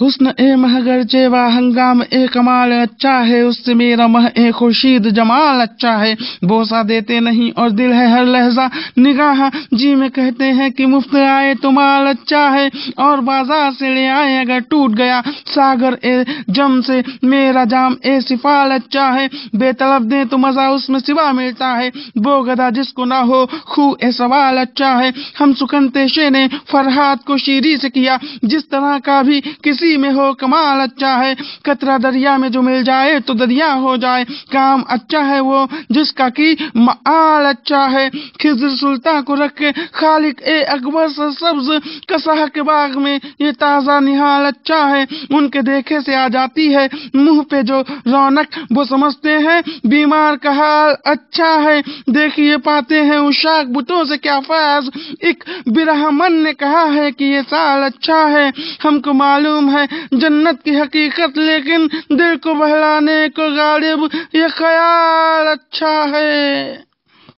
हुस्न ए महगर व हंगाम ए कमाल अच्छा है उससे मेरा मह ए खुर्शीद जमाल अच्छा है बोसा देते नहीं और दिल है हर लहजा निगाह जी में कहते हैं कि मुफ्त आए तो माल अच्छा है और बाजार से ले आए अगर टूट गया सागर ए जम से मेरा जाम ए सिफाल अच्छा है बेतलब दे तो मज़ा उसमें सिवा मिलता है वो गदा जिसको ना हो खू ए सवाल अच्छा है हम सुकन शे ने फरहाद को शीरी से किया जिस तरह का भी किसी मस्ती में हो कमाल अच्छा है कतरा दरिया में जो मिल जाए तो दरिया हो जाए काम अच्छा है वो जिसका की माल अच्छा है खिजर सुल्तान को रख के खालिक ए अकबर सब्ज कसाह के बाग में ये ताज़ा निहाल अच्छा है उनके देखे से आ जाती है मुंह पे जो रौनक वो समझते हैं बीमार का हाल अच्छा है देखिए पाते हैं उशाक बुतों से क्या फैज एक बिरहमन ने कहा है कि ये साल अच्छा है हमको मालूम है है जन्नत की हकीकत लेकिन दिल को बहलाने को गालिब ये ख्याल अच्छा है